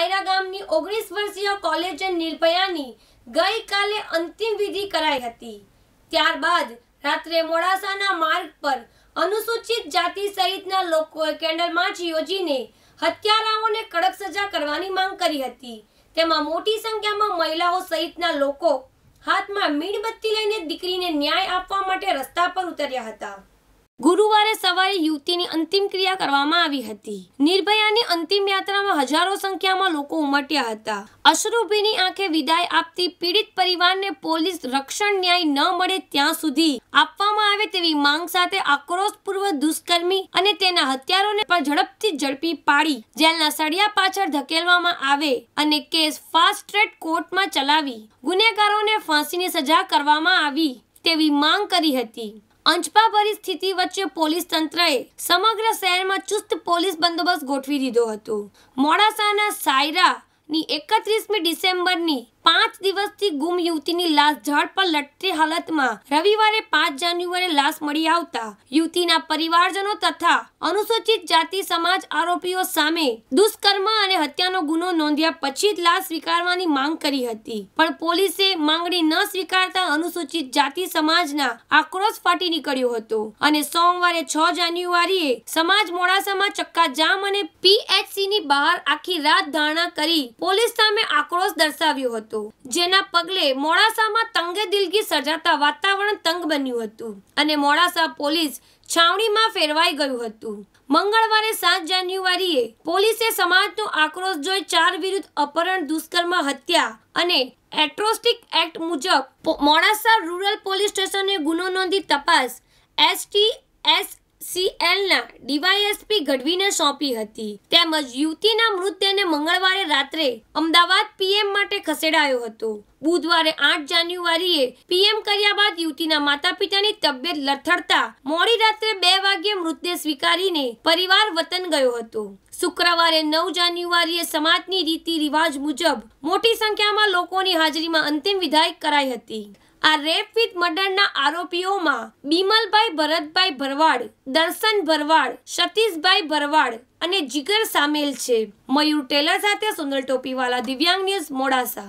કાયરા ગામની ઓગણીસ વર્ષીય કોલેજન નિર્ભયાની ગઈકાલે અંતિમ વિધિ કરાઈ હતી ત્યારબાદ રાત્રે મોડાસાના માર્ગ પર અનુસૂચિત જાતિ સહિતના લોકોએ કેન્ડલ માર્ચ યોજીને હત્યારાઓને કડક સજા કરવાની માંગ કરી હતી તેમાં મોટી સંખ્યામાં મહિલાઓ સહિતના લોકો હાથમાં મીણબત્તી લઈને દીકરીને ન્યાય આપવા માટે રસ્તા પર ઉતર્યા હતા ગુરુવારે સવારે યુવતીની અંતિમ ક્રિયા કરવામાં આવી હતી નિર્ભયાની અંતિમ યાત્રામાં હજારો સંખ્યામાં લોકો ઉમટ્યા હતા અશ્રુભીની આંખે વિદાય આપતી પીડિત પરિવારને પોલીસ રક્ષણ ન્યાય ન મળે ત્યાં સુધી આપવામાં આવે તેવી માંગ સાથે આક્રોશપૂર્વક દુષ્કર્મી અને તેના હત્યારોને પણ ઝડપથી ઝડપી પાડી જેલના સળિયા પાછળ ધકેલવામાં આવે અને કેસ ફાસ્ટ ટ્રેક કોર્ટમાં ચલાવી ગુનેગારોને ફાંસીની સજા કરવામાં આવી તેવી માંગ કરી હતી અંજપાભરી સ્થિતિ વચ્ચે પોલીસ તંત્રએ સમગ્ર શહેરમાં ચુસ્ત પોલીસ બંદોબસ્ત ગોઠવી દીધો હતો મોડાસાના સાયરાની એકત્રીસમી ડિસેમ્બરની પાંચ દિવસથી ગુમ યુવતીની લાશ ઝાડ પર લટકી હાલતમાં રવિવારે પાંચ જાન્યુઆરીએ લાશ મળી આવતા યુવતીના પરિવારજનો તથા અનુસૂચિત જાતિ સમાજ આરોપીઓ સામે દુષ્કર્મ અને હત્યાનો ગુનો નોંધ્યા પછી જ લાશ સ્વીકારવાની માંગ કરી હતી પણ પોલીસે માંગણી ન સ્વીકારતા અનુસૂચિત જાતિ સમાજના આક્રોશ ફાટી નીકળ્યો હતો અને સોમવારે છ જાન્યુઆરીએ સમાજ મોડાસામાં ચક્કાજામ અને પીએચસીની બહાર આખી રાત ધારણા કરી પોલીસ સામે આક્રોશ દર્શાવ્યો હતો હતું જેના પગલે મોડાસામાં તંગે દિલગી સર્જાતા વાતાવરણ તંગ બન્યું હતું અને મોડાસા પોલીસ છાવણીમાં ફેરવાઈ ગયું હતું મંગળવારે સાત જાન્યુઆરીએ પોલીસે સમાજનો આક્રોશ જોઈ ચાર વિરુદ્ધ અપહરણ દુષ્કર્મ હત્યા અને એટ્રોસ્ટિક એક્ટ મુજબ મોડાસા રૂરલ પોલીસ સ્ટેશને ગુનો નોંધી તપાસ એસટી એસ સીએલના ડીવાયએસપી ગઢવીને સોંપી હતી તેમજ યુવતીના મૃતદેહને મંગળવારે રાત્રે અમદાવાદ પીએમ માટે ખસેડાયો હતો બુધવારે આઠ જાન્યુઆરીએ પીએમ કર્યા બાદ યુવતીના માતા પિતાની તબિયત લથડતા મોડી રાત્રે બે વાગ્યે મૃતદેહ સ્વીકારીને પરિવાર વતન ગયો હતો શુક્રવારે નવ જાન્યુઆરીએ સમાજની રીતિ રિવાજ મુજબ મોટી સંખ્યામાં લોકોની હાજરીમાં અંતિમ વિદાય કરાઈ હતી આ રેપ વિથ મર્ડરના આરોપીઓમાં બિમલભાઈ ભરતભાઈ ભરવાડ દર્શન ભરવાડ સતીશભાઈ ભરવાડ અને જીગર સામેલ છે મયુર ટેલર સાથે સુંદર ટોપીવાલા દિવ્યાંગ ન્યૂઝ મોડાસા